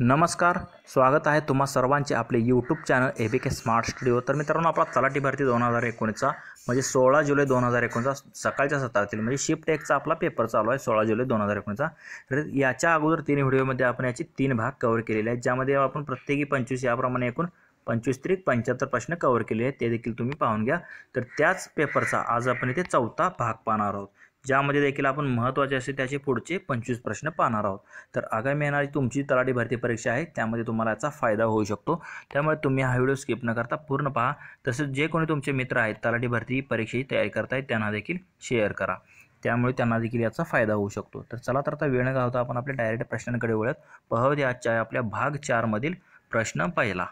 नमस्कार स्वागत आहे तुम्हा सर्वांचे आपले YouTube channel A B K smart studio तर मित्रांनो आपला तलाठी भरती दोन हजार एकोणीसचा म्हणजे सोळा जुलै दोन हजार एकोणीसचा सकाळच्या सत्रातील म्हणजे शिफ्ट एकचा आपला पेपर चालू आहे सोळा जुलै दोन हजार एकोणीसचा तर याच्या अगोदर तीन व्हिडिओमध्ये आपण याची तीन भाग कवर केलेले आहेत ज्यामध्ये आपण प्रत्येकी पंचवीस याप्रमाणे एकूण पंचवीस त्रिक पंच्याहत्तर प्रश्न कवर केले आहेत ते देखील तुम्ही पाहून घ्या तर त्याच पेपरचा आज आपण इथे चौथा भाग पाहणार आहोत ज्यामध्ये देखील आपण महत्त्वाचे असे त्याचे पुढचे पंचवीस प्रश्न पाहणार आहोत तर आगामी येणारी तुमची तलाठी भरती परीक्षा आहे त्यामध्ये तुम्हाला याचा फायदा होऊ शकतो त्यामुळे तुम्ही हा व्हिडिओ स्किप न करता पूर्ण पहा तसेच जे कोणी तुमचे मित्र आहेत तलाठी भरती परीक्षेची तयारी करतायत त्यांना देखील शेअर करा त्यामुळे त्यांना देखील याचा फायदा होऊ शकतो तर चला तर आता वेळ न आपण आपल्या डायरेक्ट प्रश्नांकडे वळत पहवदे आजच्या आपल्या भाग चारमधील प्रश्न पहिला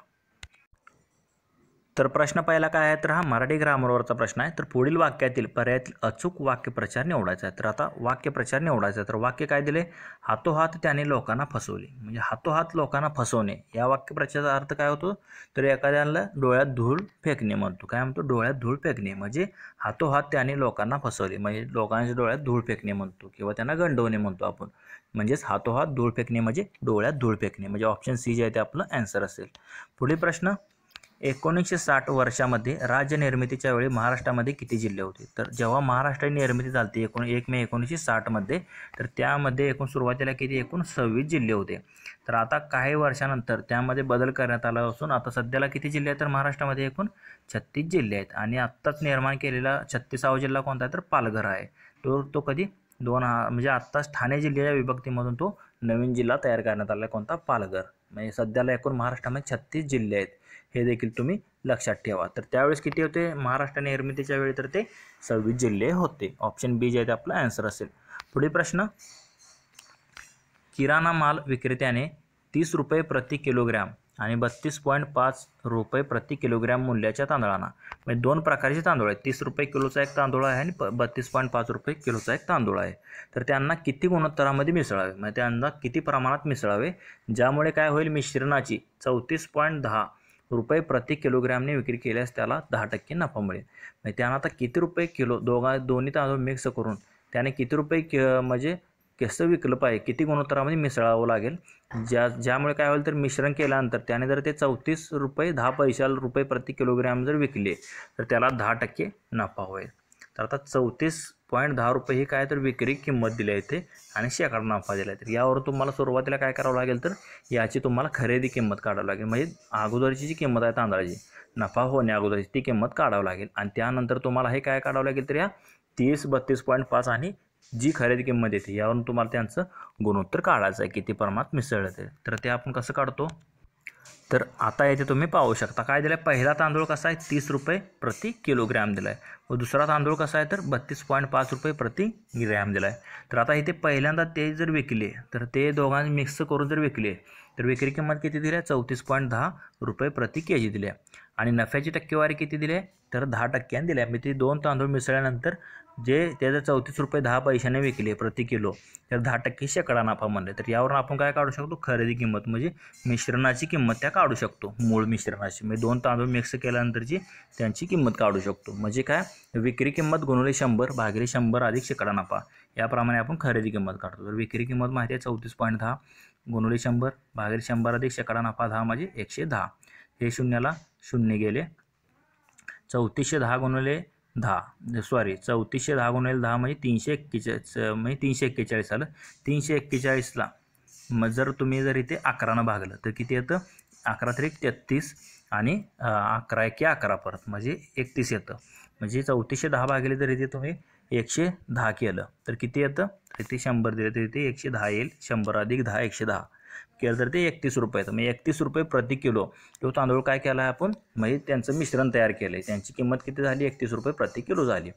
तर प्रश्न पहिला काय आहे तर हा मराठी ग्रामरवरचा प्रश्न आहे तर पुढील वाक्यातील पर्यायातील अचूक वाक्यप्रचार निवडायचा आहे तर आता वाक्यप्रचार निवडायचा आहे तर वाक्य काय दिले हातोहात त्याने लोकांना फसवले म्हणजे हातोहात लोकांना फसवणे या वाक्यप्रचाराचा अर्थ काय होतो तर एखाद्याला डोळ्यात धूळ फेकणे म्हणतो काय म्हणतो डोळ्यात धूळ फेकणे म्हणजे हातोहात त्याने लोकांना फसवले म्हणजे लोकांच्या डोळ्यात धूळ फेकणे म्हणतो किंवा त्यांना गंडवणे म्हणतो आपण म्हणजेच हातोहात धूळ फेकणे म्हणजे डोळ्यात धूळ फेकणे म्हणजे ऑप्शन सी जे आहे ते आपलं ॲन्सर असेल पुढील प्रश्न एकोणीसशे साठ वर्षामध्ये निर्मितीच्या वेळी महाराष्ट्रामध्ये किती जिल्हे होते तर जेव्हा महाराष्ट्राची निर्मिती झाली एकोण एक मे एकोणीसशे साठमध्ये तर त्यामध्ये एकूण सुरुवातीला किती एकूण सव्वीस जिल्हे होते तर आता काही वर्षानंतर त्यामध्ये बदल करण्यात आला असून आता सध्याला किती जिल्हे आहेत तर महाराष्ट्रामध्ये एकूण छत्तीस जिल्हे आहेत आणि आत्ताच निर्माण केलेला छत्तीसावा जिल्हा कोणता आहे तर पालघर आहे तो तो कधी दोन हा म्हणजे आत्ताच ठाणे जिल्ह्याच्या विभक्तीमधून तो नवीन जिल्हा तयार करण्यात आला कोणता पालघर म्हणजे सध्याला एकूण महाराष्ट्रामध्ये छत्तीस जिल्हे आहेत हे देखील तुम्ही लक्षात ठेवा तर त्यावेळेस किती होते महाराष्ट्र निर्मितीच्या वेळी तर ते सव्वीस जिल्हे होते ऑप्शन बी जे आहे ते आपला आन्सर असेल पुढील प्रश्न किराणा माल विक्रेत्याने तीस रुपये प्रति किलोग्रॅम आणि बत्तीस पॉईंट पाच रुपये प्रति किलोग्रॅम मूल्याच्या तांदळांना म्हणजे दोन प्रकारचे तांदूळ आहेत तीस रुपये किलोचा एक तांदूळ आहे आणि बत्तीस पॉईंट पाच रुपये किलोचा एक तांदूळ आहे तर त्यांना किती गुणोत्तरामध्ये मिसळावे म्हणजे त्यांना किती प्रमाणात मिसळावे ज्यामुळे काय होईल मिश्रणाची चौतीस पॉईंट दहा रुपये प्रति किलोग्रॅमने विक्री केल्यास त्याला दहा टक्के नफा मिळेल म्हणजे त्यानं आता किती रुपये किलो दोघा दोन्ही तांदूळ मिक्स करून त्याने किती रुपये कि म्हणजे कसं विकलं पाहिजे किती गुणोत्तरामध्ये मिसळावं लागेल ज्या ज्यामुळे काय होईल तर मिश्रण केल्यानंतर त्याने जर ते चौतीस रुपये दहा पैशाला रुपये प्रति किलोग्रॅम जर विकले तर त्याला दहा टक्के नफा होईल तर आता चौतीस पॉईंट दहा रुपये ही काय तर विक्री किंमत दिली आहे येते आणि शेकडा नफा दिला तर यावर तुम्हाला सुरुवातीला काय करावं लागेल तर याची तुम्हाला खरेदी किंमत काढावी लागेल म्हणजे अगोदरची जी किंमत आहे तांदळाची नफा होण्या अगोदरची ती किंमत काढावी लागेल आणि त्यानंतर तुम्हाला हे काय काढावं लागेल तर या तीस बत्तीस पॉईंट पाच आणि जी खरेदी किंमत येते यावरून तुम्हाला त्यांचं गुणोत्तर काढायचं आहे किती प्रमाणात मिसळलं तर ते आपण कसं काढतो तर आता येथे तुम्ही पाहू शकता काय दिलं आहे पहिला तांदूळ कसा आहे तीस रुपये प्रति किलोग्रॅम दिला आहे व दुसरा तांदूळ कसा आहे तर बत्तीस पॉईंट पाच रुपये प्रति ग्रॅम दिला आहे तर आता इथे पहिल्यांदा ते जर विकले तर ते दोघांनी मिक्स करून जर विकले तर विक्री किंमत किती दिली आहे चौतीस पॉईंट दहा रुपये प्रति के जी दिली आणि नफ्याची टक्केवारी किती दिली आहे तर दहा टक्क्याने दिली आहे मी ती दोन तांदूळ मिसळल्यानंतर जे त्याचं चौतीस रुपये दहा पैशाने विकले प्रति किलो तर दहा टक्के शेकडा नफा म्हणले तर यावरून आपण काय काढू शकतो खरेदी किंमत म्हणजे मिश्रणाची किंमत त्या काढू शकतो मूळ मिश्रणाची म्हणजे दोन तांदूळ मिक्स केल्यानंतरची त्यांची किंमत काढू शकतो म्हणजे काय विक्री किंमत गुणवले शंभर भागिले शंभर अधिक शेकडा नफा याप्रमाणे आपण खरेदी किंमत काढतो तर विक्री किंमत माहिती आहे चौतीस पॉईंट दहा गुणवले शंभर भागिले शंभर अधिक शेकडा नफा दहा म्हणजे एकशे दहा हे शून्याला शून्य गेले चौतीसशे दहा गुणले दहा सॉरी चौतीसशे दहा गुणले दहा म्हणजे तीनशे एक्केचाळीस म्हणजे तीनशे एक्केचाळीस आलं तीनशे एक्केचाळीसला मग जर तुम्ही जर इथे अकरानं भागलं तर किती येतं अकरा तरी तेहत्तीस आणि अकरा एके अकरा परत म्हणजे एकतीस येतं म्हणजे चौतीसशे दहा भागले जर इथे तुम्ही एकशे दहा केलं तर किती येतं तर ते शंभर दिलं तर इथे एकशे दहा येईल शंभर अधिक दहा एकशे दहा केलं तर ते एकतीस रुपयाचं म्हणजे एकतीस रुपये प्रति किलो तो तांदूळ काय केला आहे आपण म्हणजे त्यांचं मिश्रण तयार केलं आहे त्यांची किंमत किती झाली एकतीस रुपये प्रति किलो झाली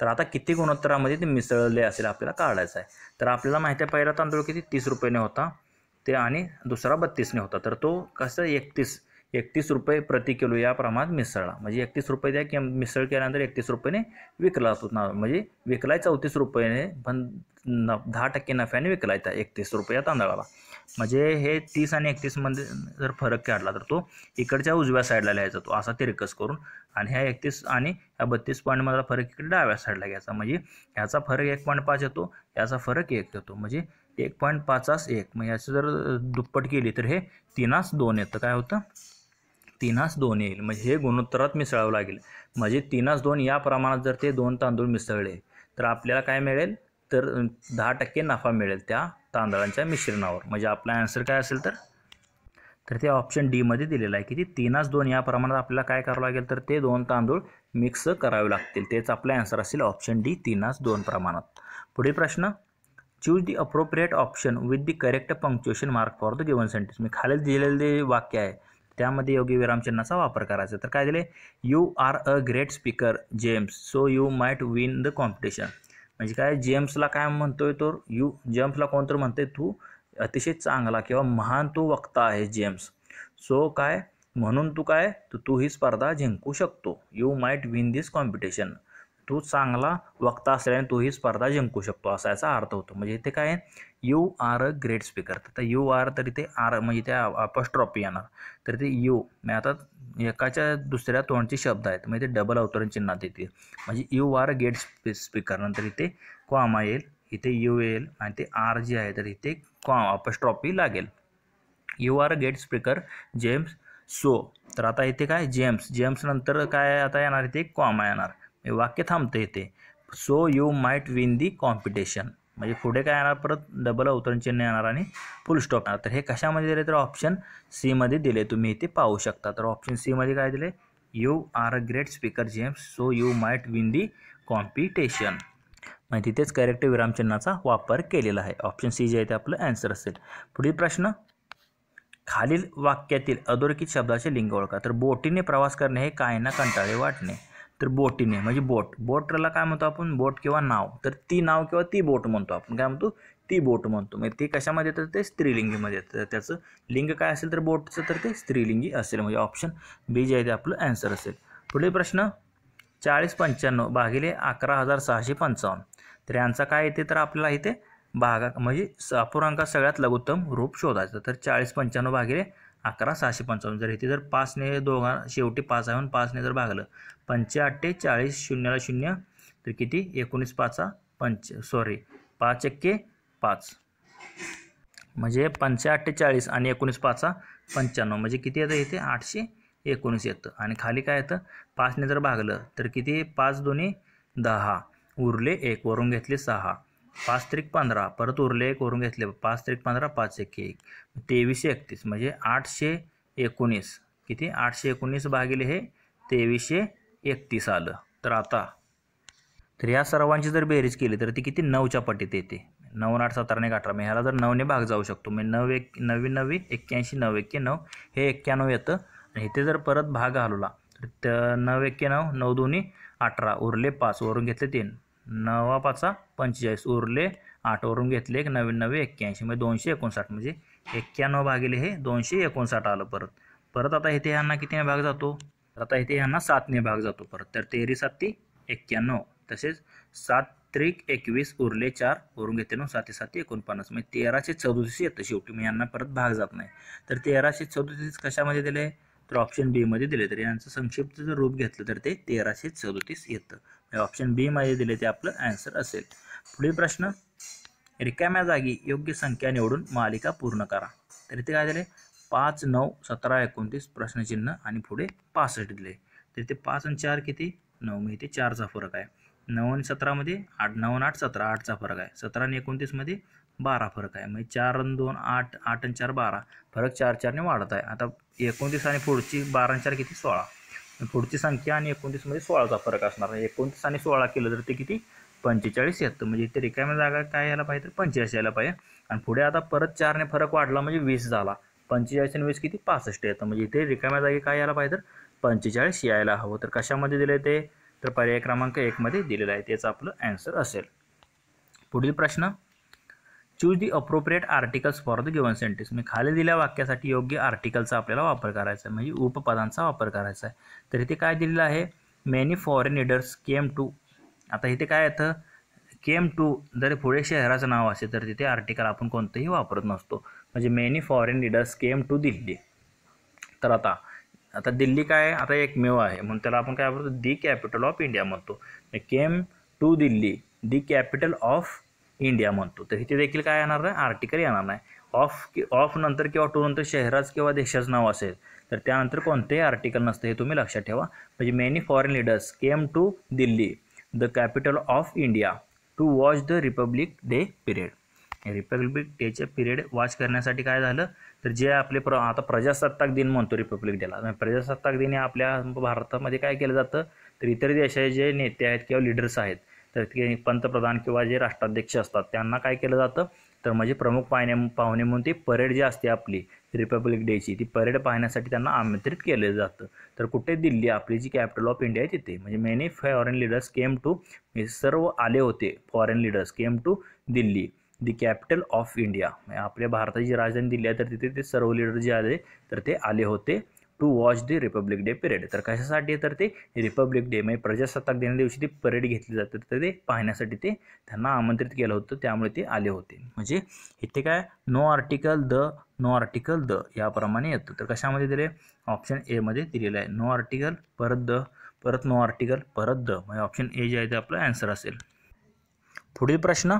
तर आता किती गुणोत्तरामध्ये ते मिसळले असेल आपल्याला काढायचं आहे तर आपल्याला माहिती आहे पहिला तांदूळ किती तीस रुपयाने होता ते आणि दुसरा बत्तीसने होता तर तो कसं एकतीस एकतीस रुपये प्रति किलो या प्रमाणात मिसळला म्हणजे एकतीस रुपये त्या मिसळ केल्यानंतर एकतीस रुपयाने विकला ना म्हणजे विकलाय चौतीस रुपयाने पण दहा टक्के नफ्याने विकलायचा एकतीस रुपये या तांदळाला म्हणजे हे तीस आणि एकतीसमध्ये जर फरक काढला तर तो इकडच्या उजव्या साईडला लिहायचा तो असा तिरकस करून आणि ह्या एकतीस आणि ह्या बत्तीस पॉईंटमधला फरक इकडे डाव्या साईडला घ्यायचा म्हणजे ह्याचा फरक एक पॉईंट पाच येतो याचा फरक एक येतो म्हणजे एक पॉईंट पाचास एक मग याची जर दुप्पट केली तर हे तीनास दोन येतं काय होतं तीनास दोन येईल म्हणजे हे गुणोत्तरात मिसळावं लागेल म्हणजे तीनास दोन या प्रमाणात जर ते दोन तांदूळ मिसळले तर आपल्याला काय मिळेल तर दहा टक्के नफा मिळेल त्या तांदळांच्या मिश्रणावर म्हणजे आपला ॲन्सर काय असेल तर तर ते ऑप्शन डीमध्ये दिलेलं आहे की ती दोन या प्रमाणात आपल्याला काय करावं लागेल तर ते दोन तांदूळ मिक्स करावे लागतील तेच आपला ॲन्सर असेल ऑप्शन डी तीनच दोन प्रमाणात पुढील प्रश्न choose the appropriate option with the correct punctuation mark for the given sentence मी खालील दिलेलं जे वाक्य आहे त्यामध्ये योग्य विरामचिन्हाचा वापर करायचा तर काय दिले you are a great speaker James so you might win the competition म्हणजे काय जेम्सला काय म्हणतोय तो यू जेम्सला कोणतर म्हणतोय तू अतिशय चांगला किंवा महान तू वक्ता आहे जेम्स सो काय म्हणून तू काय तर तू ही स्पर्धा जिंकू शकतो you might win this competition तू चांगला वक्ता असल्याने तू ही स्पर्धा जिंकू शकतो असा याचा अर्थ होतो म्हणजे इथे काय you are a great speaker तर यू आर तर इथे आर म्हणजे त्या अपस्ट्रॉपी येणार तर ते यू मी आता एकाच्या दुसऱ्या तोंडचे शब्द आहेत म्हणजे ते डबल अवतरण चिन्हात येतील म्हणजे यू आर ग्रेट स्पी स्पीकर नंतर इथे क्वामा येईल इथे यू येईल आणि ते आर जे आहे तर इथे क्वा अपस्ट्रॉपी लागेल you are a great speaker James so तर आता इथे काय जेम्स जेम्स नंतर काय आता येणार इथे क्वामा येणार वाक्य थांबते इथे so you might win the competition म्हणजे पुढे काय येणार परत डबल अवतरण चिन्ह येणार आणि फुल स्टॉप येणार तर हे कशामध्ये दिले तर ऑप्शन सीमध्ये दिले तुम्ही इथे पाहू शकता तर ऑप्शन सीमध्ये काय दिले you are a great speaker James so you might win the competition म्हणजे तिथेच करेक्ट विरामचिन्हाचा वापर केलेला आहे ऑप्शन सी जे आहे ते आपलं ॲन्सर असेल पुढील प्रश्न खालील वाक्यातील अधोरेखित शब्दाचे लिंग ओळखा तर बोटीने प्रवास करणे हे काहींना कंटाळे वाटणे तर बोटीने म्हणजे बोट बोटला काय म्हणतो आपण बोट किंवा नाव तर ती नाव किंवा ती बोट म्हणतो आपण काय म्हणतो ती बोट म्हणतो म्हणजे ते कशामध्ये येतं ते स्त्रीलिंगीमध्ये येतं त्याचं लिंग काय असेल तर बोटचं तर ते स्त्रीलिंगी असेल म्हणजे ऑप्शन बी जे आहे ते आपलं ॲन्सर असेल पुढे प्रश्न चाळीस पंच्याण्णव भागिले अकरा हजार सहाशे पंचावन्न तर यांचा काय येते तर आपल्याला इथे भागा म्हणजे अपूर्णांका सगळ्यात लघुत्तम रूप शोधायचं तर चाळीस पंच्याण्णव भागिले अकरा सहाशे पंचावन्न जर इथे जर पाचने दोघा शेवटी पाच आहे म्हणून पाचने जर भागलं पंचेअठ्ठे चाळीस शून्यला शून्य तर किती एकोणीस पाचा पंच सॉरी पाच एक्के पाच म्हणजे चाळीस आणि एकोणीस पाचा पंच्याण्णव म्हणजे किती येतं इथे आठशे एकोणीस येतं आणि खाली काय येतं पाचने जर भागलं तर किती पाच दोन्ही दहा उरले एक वरून घेतले सहा पाच त्रिक पंधरा परत उरले करून घेतले पाच त्रिक पंधरा पाच एक एक तेवीसशे एकतीस म्हणजे आठशे एकोणीस किती आठशे एकोणीस भागिले हे तेवीसशे एकतीस आलं तर आता तर या सर्वांची जर बेरीज केली तर ती किती नऊच्या पटीत येते नऊ आठ सतरा एक अठरा मग ह्याला जर नऊने भाग जाऊ शकतो म्हणजे नऊ एक नवी नवी एक्क्याऐंशी नऊ एक्के नऊ हे एक्क्याण्णव येतं आणि इथे जर परत भाग घालवला तर नऊ एक्के नऊ नऊ दोन्ही अठरा उरले पाच वरून घेतले तीन नवा पाचा पंचेचाळीस उरले आठवरून घेतले एक नवीन नवे एक्क्याऐंशी म्हणजे दोनशे एकोणसाठ म्हणजे एक्क्याण्णव भागिले हे दोनशे एकोणसाठ आलं परत परत आता इथे ह्यांना कितीने भाग जातो आता इथे ह्यांना सातने भाग जातो परत तर तेरी साती एक्क्याण्णव तसेच सात त्रिक एकवीस उरले चार वरून घेते नऊ साते साती एकोणपन्नास म्हणजे तेराशे चौदुसशे येतं शेवटी मग यांना परत भाग जात नाही तर तेराशे चौतीस कशामध्ये दिले तर ऑप्शन बीमध्ये दिले तर यांचं संक्षिप्त जर रूप घेतलं तर ते तेराशे सदोतीस येतं ऑप्शन म्हणजे बीमध्ये दिले ते आपलं ॲन्सर असेल पुढील प्रश्न रिकाम्या जागी योग्य संख्या निवडून मालिका पूर्ण करा तर इथे काय दिले पाच नऊ सतरा एकोणतीस प्रश्नचिन्ह आणि पुढे पासष्ट दिले तर इथे पाच आणि चार किती नऊ मी इथे चारचा फरक आहे नऊ आणि सतरामध्ये आठ नऊ आणि आठ सतरा आठचा फरक आहे सतरा आणि एकोणतीसमध्ये बारा फरक आहे म्हणजे चार आणि दोन आठ आठ आणि चार बारा फरक चार चारने वाढत आहे आता एकोणतीस आणि पुढची बारा आणि चार किती सोळा पुढची संख्या आणि एकोणतीसमध्ये सोळाचा फरक असणार आहे एकोणतीस आणि सोळा केलं तर ते किती पंचेचाळीस येतं म्हणजे इथे रिकाम्या जागा काय यायला पाहिजे तर पंचेचाळीस यायला पाहिजे आणि पुढे आता परत चारने फरक वाढला म्हणजे वीस झाला पंचेचाळीस आणि वीस किती पासष्ट येतं म्हणजे इथे रिकाम्या जागी काय यायला पाहिजे तर पंचेचाळीस यायला हवं तर कशामध्ये दिले ते तर पर्याय क्रमांक एकमध्ये दिलेला आहे त्याचं आपलं ॲन्सर असेल पुढील प्रश्न choose the appropriate articles for the given sentence म्हणजे खाली दिल्या वाक्यासाठी योग्य आर्टिकलचा आपल्याला वापर करायचा आहे म्हणजे उपपदांचा वापर करायचा आहे तर इथे काय दिलेलं आहे many foreign leaders came to आता इथे काय येतं केम टू जर पुढे शहराचं नाव असेल तर तिथे आर्टिकल आपण कोणतंही वापरत नसतो म्हणजे many foreign leaders came to Delhi तर आता आता दिल्ली काय आहे आता एकमेव आहे म्हणून त्याला आपण काय वापरतो दी कॅपिटल ऑफ इंडिया म्हणतो came to Delhi the capital of India म्हणतो तर इथे देखील काय येणार नाही आर्टिकल येणार नाही ऑफ कि ऑफ नंतर किंवा टू नंतर किंवा देशाचं नाव असेल तर त्यानंतर कोणतेही आर्टिकल नसतं हे तुम्ही लक्षात ठेवा म्हणजे many foreign leaders came to Delhi the capital of India to watch the Republic Day period Republic डेचे पिरियड वॉच करण्यासाठी काय झालं तर जे आपले प्र आता प्रजासत्ताक दिन म्हणतो रिपब्लिक डेला प्रजासत्ताक दिन हे आपल्या भारतामध्ये काय केलं जातं तर इतर देशाचे जे नेते आहेत किंवा लिडर्स आहेत तर ते पंतप्रधान किंवा जे राष्ट्राध्यक्ष असतात त्यांना काय केलं जातं तर म्हणजे प्रमुख पाहणे पाहुणे म्हणून ती परेड जी असते आपली रिपब्लिक डेची ती परेड पाहण्यासाठी त्यांना आमंत्रित केलं जातं तर कुठे दिल्ली आपली जी कॅपिटल ऑफ इंडिया आहे तिथे म्हणजे many foreign leaders came to हे सर्व आले होते foreign leaders came to Delhi the capital of India आपल्या भारताची राजधानी दिल्ली आहे तर तिथे ते सर्व लिडर जे आले तर ते आले होते to watch the Republic Day parade तर कशासाठी तर ते रिपब्लिक डे म्हणजे प्रजासत्ताक दिनाच्या दिवशी ती परेड घेतली जाते तर ते पाहण्यासाठी ते त्यांना आमंत्रित केलं होतं त्यामुळे ते आले होते म्हणजे इथे काय no article the no article the याप्रमाणे येतं तर कशामध्ये दिले ऑप्शन एमध्ये दिलेलं आहे नो आर्टिकल परत द परत नो आर्टिकल परत द म्हणजे ऑप्शन ए जे आहे ते आपलं ॲन्सर असेल पुढील प्रश्न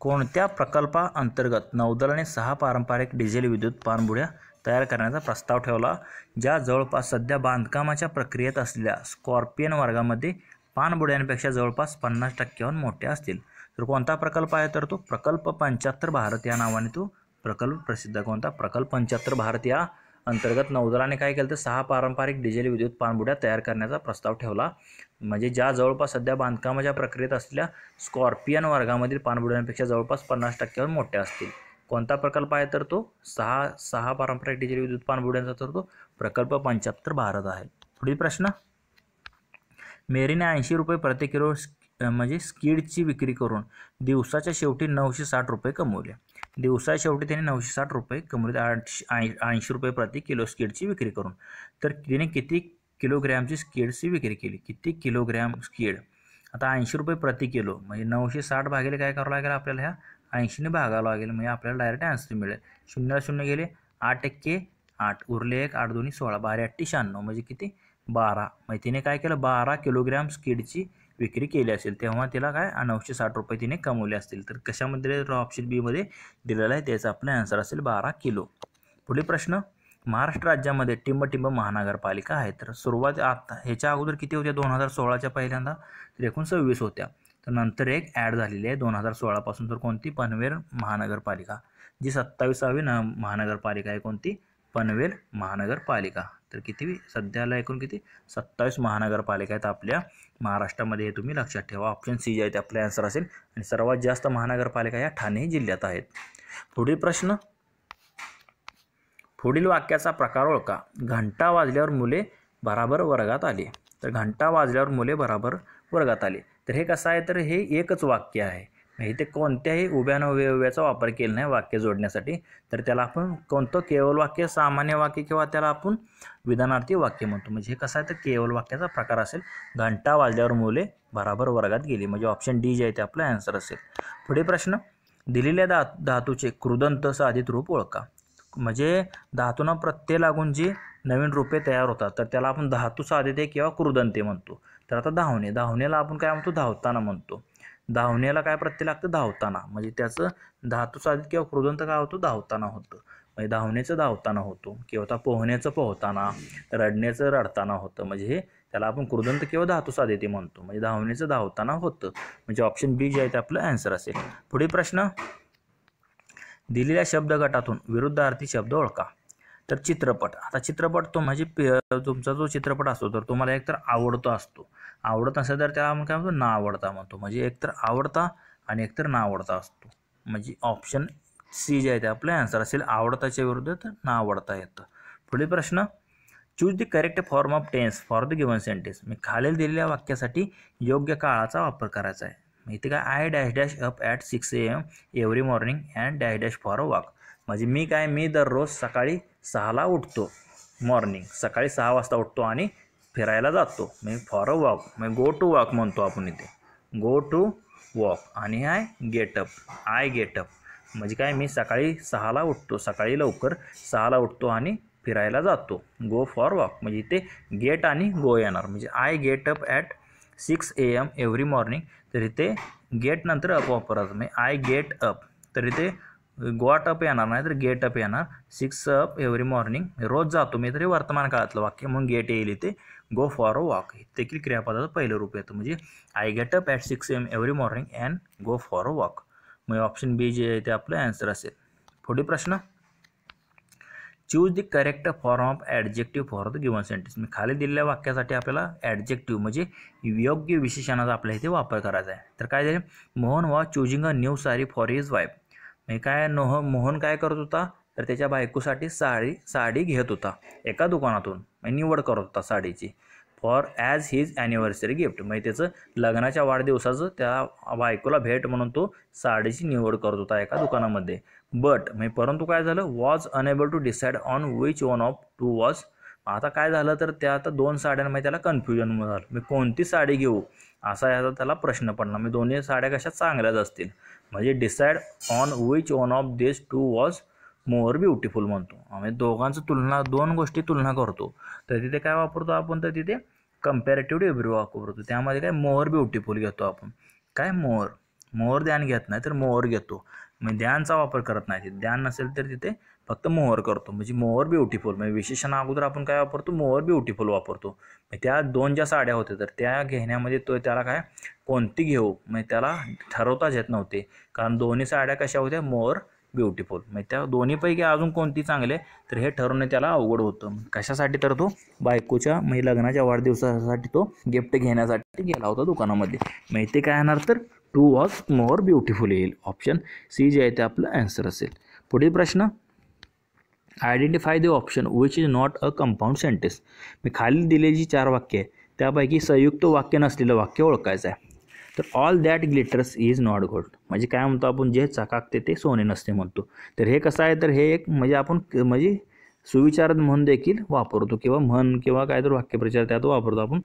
कोणत्या प्रकल्पाअंतर्गत नौदलाने सहा पारंपरिक डिझेल विद्युत पाणबुड्या तयार करण्याचा प्रस्ताव ठेवला ज्या जवळपास सध्या बांधकामाच्या प्रक्रियेत असलेल्या स्कॉर्पियन वर्गामध्ये पाणबुड्यांपेक्षा जवळपास पन्नास टक्क्याहून मोठ्या असतील तर कोणता प्रकल्प आहे तर तो प्रकल्प पंच्याहत्तर भारत या नावाने तो प्रकल्प प्रसिद्ध कोणता प्रकल्प पंच्याहत्तर भारत या अंतर्गत नौदलाने काय केलं तर सहा पारंपरिक डिझेल विद्युत पाणबुड्या तयार करण्याचा प्रस्ताव ठेवला म्हणजे ज्या जवळपास सध्या बांधकामाच्या प्रक्रियेत असलेल्या स्कॉर्पियन वर्गामधील पाणबुड्यांपेक्षा जवळपास पन्नास टक्क्यावर मोठ्या असतील कोणता प्रकल्प आहे तर तो सहा सहा पारंपरिक डिजेल विद्युत पाणबुड्यांचा तर तो प्रकल्प पंच्याहत्तर भारत आहे पुढील प्रश्न मेरीने ऐंशी रुपये प्रति किलो म्हणजे स्कीडची विक्री करून दिवसाच्या शेवटी नऊशे साठ रुपये कमवले दिवसाच्या शेवटी त्याने नऊशे साठ रुपये कमवले आठशे ऐंशी रुपये प्रति किलो स्कीडची विक्री करून तर तिने किती किलोग्रॅमची स्कीडची विक्री केली किती किलोग्रॅम स्कीड आता ऐंशी रुपये प्रति किलो म्हणजे नऊशे साठ भागेला काय करावं लागेल आपल्याला ह्या ऐंशीने भागावं लागेल म्हणजे आपल्याला डायरेक्ट आन्सर मिळेल शून्याला शून्य गेले आठ टक्के आठ उरले एक आठ दोन्ही सोळा बारा अठ्ठी शहाण्णव म्हणजे किती बारा म्हणजे तिने काय केलं बारा किलोग्रॅम स्किडची विक्री केली असेल तेव्हा तिला काय नऊशे साठ रुपये तिने कमवले असतील तर कशामध्ये ऑप्शन बीमध्ये दिलेला आहे त्याचा आपला आन्सर असेल बारा किलो पुढील प्रश्न महाराष्ट्र राज्यामध्ये टिंबटिंब महानगरपालिका आहे तर सुरुवात आता ह्याच्या अगोदर किती होत्या दोन हजार सोळाच्या पहिल्यांदा तर एकूण सव्वीस होत्या नंतर एक ॲड झालेली आहे दोन हजार सोळापासून तर कोणती पनवेल महानगरपालिका जी सत्तावीसावी न महानगरपालिका आहे कोणती पनवेल महानगरपालिका तर किती सध्याला एकूण किती सत्तावीस महानगरपालिका आहेत आपल्या महाराष्ट्रामध्ये हे तुम्ही लक्षात ठेवा ऑप्शन सी जे आहे ते आपलं आन्सर असेल आणि सर्वात जास्त महानगरपालिका या ठाणे जिल्ह्यात आहेत पुढील प्रश्न पुढील वाक्याचा प्रकार ओळखा घंटा वाजल्यावर मुले बराबर वर्गात आली तर घंटा वाजल्यावर मुले बराबर वर्गात आले तर हे कसं आहे तर हे एकच वाक्य आहे इथे कोणत्याही उभ्या नव्याचा वापर केला नाही वाक्य जोडण्यासाठी तर त्याला आपण कोणतं केवळ वाक्य सामान्य वाक्य किंवा त्याला आपण विधानार्थी वाक्य म्हणतो म्हणजे हे कसं आहे तर केवळ वाक्याचा प्रकार असेल घंटा वाजल्यावर मुले बराबर वर्गात गेली म्हणजे ऑप्शन डी जे आहे ते आपला ॲन्सर असेल पुढे प्रश्न दिलेल्या दा धातूचे कृदंत साधित रूप ओळखा म्हणजे धातूंना प्रत्यय लागून जी नवीन रूपे तयार होतात तर त्याला आपण धातू साधिते किंवा कृदंते म्हणतो तर आता धावणे धावण्याला आपण काय म्हणतो धावताना म्हणतो धावण्याला काय प्रत्यय लागतं धावताना म्हणजे त्याचं धातू साधित किंवा कृदंत काय होतो धावताना होतं म्हणजे धावण्याचं धावताना होतो किंवा आता पोहण्याचं पोहताना रडण्याचं रडताना होतं म्हणजे हे त्याला आपण कृदंत किंवा धातू साधित म्हणतो म्हणजे धावण्याचं धावताना होतं म्हणजे ऑप्शन बी जे आहे ते आपलं ॲन्सर असेल पुढील प्रश्न दिलेल्या शब्दगटातून विरुद्धार्थी शब्द ओळखा तर चित्रपट आता चित्रपट तो म्हणजे तुमचा जो चित्रपट असतो तर तुम्हाला एकतर आवडतो असतो आवडत असेल तर त्याला आपण काय म्हणतो ना आवडता म्हणतो म्हणजे एकतर आवडता आणि एकतर ना आवडता असतो म्हणजे ऑप्शन सी जे आहे ते आपलं आन्सर असेल आवडताच्या विरुद्ध तर ना आवडता येतं पुढील प्रश्न choose the correct form of tense for the given sentence मी खालील दिलेल्या वाक्यासाठी योग्य काळाचा वापर करायचा आहे इथे काय I dash dash up at six a m every morning and dash dash for a walk म्हणजे मी काय मी दररोज सकाळी सहाला उठतो मॉर्निंग सकाळी सहा वाजता उठतो आणि फिरायला जातो म्हणजे फॉर अ वॉक म्हणजे गो टू वॉक म्हणतो आपण इथे गो टू वॉक आणि आय गेटअप आय गेटअप म्हणजे काय मी सकाळी सहाला उठतो सकाळी लवकर सहाला उठतो आणि फिरायला जातो गो फॉर वॉक म्हणजे इथे गेट आणि गो येणार म्हणजे I get up at six a m every morning तर इथे गेट नंतर अप वापरायचं म्हणजे आय गेट अप तर इथे गॉट अप येणार नाही तर गेट अप येणार सिक्स अप एव्हरी मॉर्निंग रोज जातो मी तरी वर्तमान काळातलं वाक्य म्हणून गेट येईल इथे गो फॉर अ वॉक हे देखील क्रियापदाचं पहिलं रूप येतं म्हणजे I get up at six m every morning and go for a walk म्हणजे ऑप्शन बी जे आहे ते आपलं ॲन्सर असेल पुढे प्रश्न choose the correct form of adjective for the given sentence मी खाली दिलेल्या वाक्यासाठी आपल्याला ॲडजेक्टिव्ह म्हणजे योग्य विशेषणाचा आपल्या इथे वापर करायचा आहे तर काय झालं Mohan was choosing a new sari for his wife मी काय नोह मोहन काय करत होता तर त्याच्या बायकोसाठी साडी साडी घेत होता एका दुकानातून निवड करत होता साडीची for as his anniversary gift म्हणजे त्याचं लग्नाच्या वाढदिवसाचं त्या बायकोला भेट म्हणून तो साडीची निवड करत होता एका दुकानामध्ये बट म्हणजे परंतु काय झालं was unable to decide on which one of two was आता काय झालं तर त्या आता दोन साड्यांमध्ये त्याला कन्फ्युजन झालं मी कोणती साडी घेऊ असा याचा त्याला प्रश्न पडला म्हणजे दोन्ही साड्या कशा चांगल्याच असतील म्हणजे decide on which one of this two was more beautiful म्हणतो आम्ही दोघांचं तुलना दोन गोष्टी तुलना करतो तर तिथे काय वापरतो आपण तर तिथे कम्पॅरेटिव्ह डेब्रिव वापरतो त्यामध्ये काय मोर ब्युटिफुल घेतो आपण काय मोर मोर ध्यान घेत नाही तर मोर घेतो म्हणजे ध्यानचा वापर करत नाही ध्यान नसेल तर तिथे फक्त मोहर करतो म्हणजे मोहर ब्युटीफुल म्हणजे विशेषांना अगोदर आपण काय वापरतो मोहर ब्युटीफुल वापरतो म्हणजे त्या दोन ज्या साड्या होत्या तर त्या घेण्यामध्ये तो त्याला काय कोणती घेऊ म्हणजे त्याला ठरवताच येत नव्हते कारण दोन्ही साड्या कशा होत्या मोअर ब्युटीफुल म्हणजे त्या दोन्हीपैकी अजून कोणती चांगले तर हे ठरवणे त्याला अवघड होतं कशासाठी तर तो बायकोच्या म्हणजे लग्नाच्या वाढदिवसासाठी तो गिफ्ट घेण्यासाठी गेला होता दुकानामध्ये मग म्हणजे ते काय येणार तर टू वॉज मोर ब्युटिफुल येईल ऑप्शन सी जे आहे ते आपलं ॲन्सर असेल पुढील प्रश्न identify the option which is not a compound sentence मी खाली दिलेली चार वाक्य आहे त्यापैकी संयुक्त वाक्य नसलेलं वाक्य ओळखायचं आहे तर all that glitters is not gold म्हणजे काय म्हणतो आपण जे चकाकते ते सोने नसते म्हणतो तर हे कसं आहे तर हे एक म्हणजे आपण म्हणजे सुविचार म्हणून देखील वापरतो किंवा म्हण किंवा काय तर वाक्यप्रचार त्यात वापरतो आपण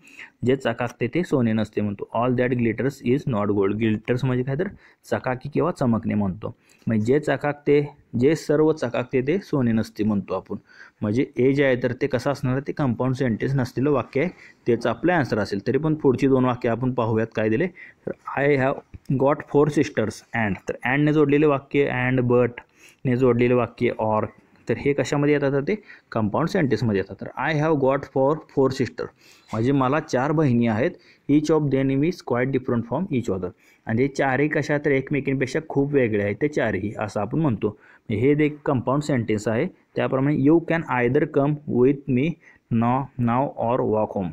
जे चकाकते ते सोने नसते म्हणतो all that glitters is not gold glitters म्हणजे काय तर चकाकी किंवा चमकणे म्हणतो म्हणजे जे चकाकते जे सर्व चकाकते ते सोने नसते म्हणतो आपण म्हणजे ए जे आहे तर ते कसं असणार आहे ते कंपाऊंड सेंटेन्स नसलेलं वाक्य आहे तेच आपलं आन्सर असेल तरी पण पुढची दोन वाक्य आपण पाहूयात काय दिले तर I have got four sisters and तर अँडने जोडलेले वाक्य अँड बट ने जोडलेले वाक्य ऑर तर हे कशामध्ये येतात ते कंपाऊंड सेंटेन्समध्ये येतात तर I have got for four sister म्हणजे मला चार बहिणी आहेत each of them is quite different from each other आणि हे चारही कशा तर एकमेकींपेक्षा खूप वेगळे आहेत ते चारही असं आपण म्हणतो म्हणजे हे एक कंपाऊंड सेंटेन्स आहे त्याप्रमाणे you can either come with me no now or walk home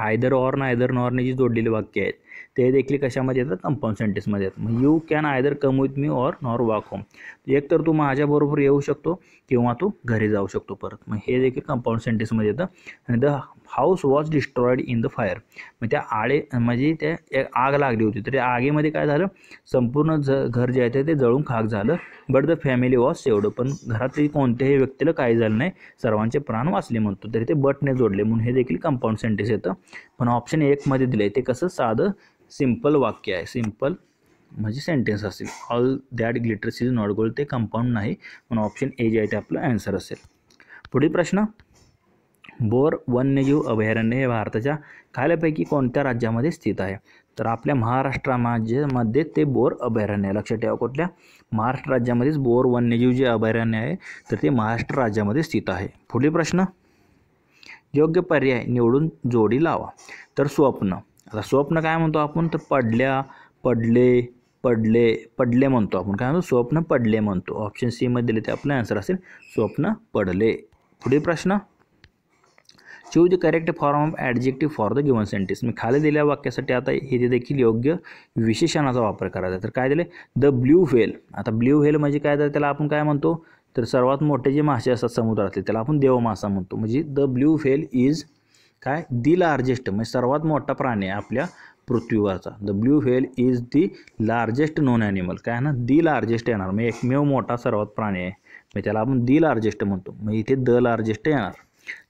either or neither नॉरने जी जोडलेली वाक्य आहेत ते देखील कशामध्ये येतात कंपाऊंड सेंटेन्समध्ये येतात मग you can either come with me or nor walk home एक तर तू माझ्याबरोबर येऊ शकतो किंवा तू घरी जाऊ शकतो परत मग हे देखील कंपाऊंड सेंटेन्समध्ये येतं आणि the house was destroyed in the fire मग त्या आळे म्हणजे त्या आग लागली होती तर त्या आगीमध्ये काय झालं संपूर्ण ज घर जे आहे ते जळून खाक झालं but the family was saved पण घरातील कोणत्याही व्यक्तीला काही झालं नाही सर्वांचे प्राण वाचले म्हणतो तरी ते बटने जोडले म्हणून हे देखील कंपाऊंड सेंटेन्स येतं पण ऑप्शन एकमध्ये दिलं आहे ते कसं साधं सिम्पल वाक्य आहे सिम्पल म्हणजे सेंटेन्स असेल all that glitters is not gold ते कंपाऊंड नाही म्हणून ऑप्शन ए जे आहे ते आपलं ॲन्सर असेल पुढील प्रश्न बोर वन्यजीव अभयारण्य हे भारताच्या खालीपैकी कोणत्या राज्यामध्ये स्थित आहे तर आपल्या महाराष्ट्रामध्ये माझ्यामध्ये ते बोर अभयारण्य आहे लक्षात ठेवा कुठल्या महाराष्ट्र राज्यामध्येच बोर वन्यजीव जे अभयारण्य आहे तर ते महाराष्ट्र राज्यामध्ये स्थित आहे पुढील प्रश्न योग्य पर्याय निवडून जोडी लावा तर स्वप्न आता स्वप्न काय म्हणतो आपण तर पडल्या पडले पडले पडले म्हणतो आपण काय म्हणतो स्वप्न पडले म्हणतो ऑप्शन सीमध्ये दिले ते आपलं आन्सर असेल स्वप्न पडले पुढील प्रश्न choose the correct form of adjective for the given sentence मी खाली दिल्या वाक्यासाठी आता हे देखील योग्य विशेषणाचा वापर करायचा तर काय दिले द ब्ल्यू व्हेल आता ब्ल्यू व्हेल म्हणजे काय झालं त्याला आपण काय म्हणतो तर सर्वात मोठे जे मासे असतात समुद्रातले त्याला आपण देवमासा म्हणतो म्हणजे द ब्ल्यू व्हेल इज काय दि लार्जेस्ट म्हणजे सर्वात मोठा प्राणी आहे आपल्या पृथ्वीवरचा the blue whale is the largest known animal काय ना दी लार्जेस्ट येणार म्हणजे एकमेव मोठा सर्वात प्राणी आहे मग म्हणजे त्याला आपण दि लार्जेस्ट म्हणतो मग म्हणजे इथे द लार्जेस्ट येणार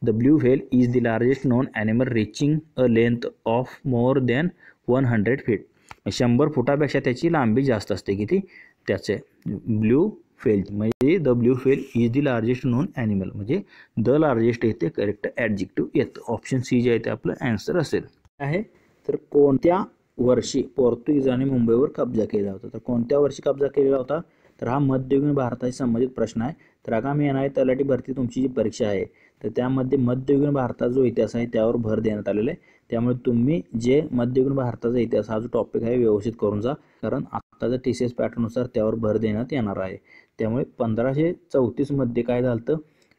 blue whale is the largest known animal reaching a length of more than one hundred feet शंभर फुटापेक्षा त्याची लांबी जास्त असते किती त्याचे ब्ल्यू फेल म्हणजे the blue whale is the largest known animal म्हणजे द लार्जेस्ट येते करेक्ट ॲडजेक्टिव्ह येतं ऑप्शन सी जे आहे ते आपलं ॲन्सर असेल आहे तर कोणत्या वर्षी पोर्तुगीजाने मुंबईवर कब्जा केला होता तर कोणत्या वर्षी कब्जा केलेला होता तर हा मध्ययुगीन भारताशी संबंधित प्रश्न आहे तर आगामी आहे तलाठी भरती तुमची जी परीक्षा आहे तर त्यामध्ये मध्ययुगीन भारताचा जो इतिहास आहे त्यावर भर देण्यात आलेला आहे त्यामुळे तुम्ही जे मध्ययुगीन भारताचा इतिहास हा जो टॉपिक आहे व्यवस्थित करून जा कारण आत्ताचा टी सी एस पॅटर्ननुसार त्यावर भर देण्यात येणार आहे त्यामुळे पंधराशे चौतीसमध्ये काय झालं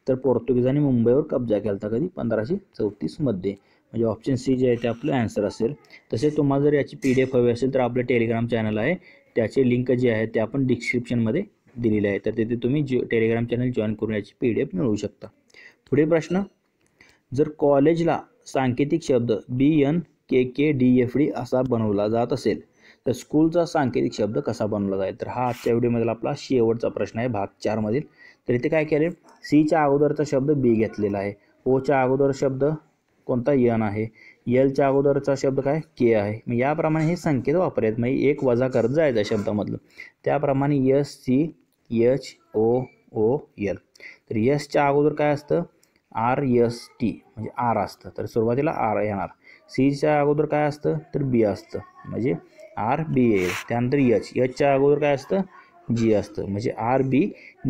तर पोर्तुगीजांनी मुंबईवर कब्जा केला होता कधी पंधराशे चौतीसमध्ये म्हणजे ऑप्शन सी जे आहे ते आपलं ॲन्सर असेल तसेच तुम्हाला जर याची पी डी एफ हवी असेल तर आपलं टेलिग्राम चॅनल आहे त्याचे लिंक जे आहे ते आपण डिस्क्रिप्शनमध्ये दिलेली आहे तर तिथे तुम्ही जो टेलिग्राम चॅनल जॉईन करून याची पी डी एफ मिळवू शकता पुढे प्रश्न जर कॉलेजला सांकेतिक शब्द B N K K D F D असा बनवला जात असेल तर स्कूलचा सांकेतिक शब्द कसा बनवला जाईल तर हा आजच्या व्हिडिओमधील आपला शेवटचा प्रश्न आहे भाग चारमधील तर इथे काय केले सीच्या अगोदरचा शब्द बी घेतलेला आहे ओच्या अगोदर शब्द कोणता यन आहे यलच्या अगोदरचा शब्द काय के आहे मग याप्रमाणे हे संकेत वापरायत म्हणजे एक वजा करत जायचा शब्दामधलं त्याप्रमाणे S C H O O L तर यसच्या अगोदर काय असतं आर एस टी म्हणजे आर असतं तर सुरुवातीला आर येणार सीच्या अगोदर काय असतं तर बी असतं म्हणजे आर बी ए त्यानंतर यच एचच्या अगोदर काय असतं जी असतं म्हणजे आर बी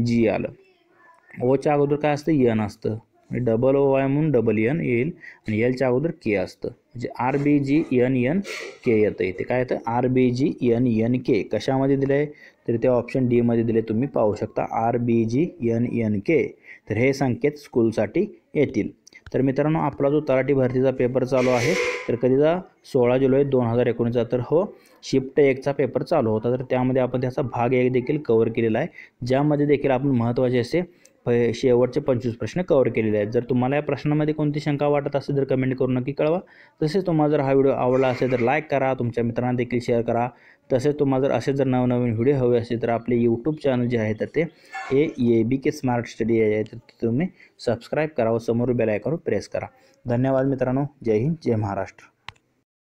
जी आलं ओच्या अगोदर काय असतं यन असतं डबल ओ वाय म्हणून डबल एन येईल आणि एलच्या अगोदर के असतं जे R B G N N K येतं इथे काय येतं R B G N N K कशामध्ये दिलं आहे तर ते ऑप्शन डीमध्ये दिले तुम्ही पाहू शकता R B G N N K तर हे संकेत स्कूलसाठी येतील तर मित्रांनो आपला जो तलाठी भरतीचा पेपर चालू आहे तर कधीचा सोळा जुलै दोन हजार एकोणीसचा तर हो शिफ्ट एकचा पेपर चालू होता तर त्यामध्ये आपण त्याचा भाग एक देखील कवर केलेला आहे ज्यामध्ये देखील आपण महत्त्वाचे असे प शेवटचे पंचवीस प्रश्न कवर केलेले आहेत जर तुम्हाला या प्रश्नामध्ये कोणती शंका वाटत असेल तर कमेंट करून नक्की कळवा तसेच तुम्हाला जर हा व्हिडिओ आवडला असेल तर लाईक करा तुमच्या मित्रांना देखील शेअर करा तसेच तुम्हाला जर असे जर नवनवीन व्हिडिओ हवे असेल तर आपले यूट्यूब चॅनल जे आहे तर ते हे ए बी के स्मार्ट स्टडी आहे तर तुम्ही सबस्क्राईब करा व समोर बेल आयकॉनवर प्रेस करा धन्यवाद मित्रांनो जय हिंद जय महाराष्ट्र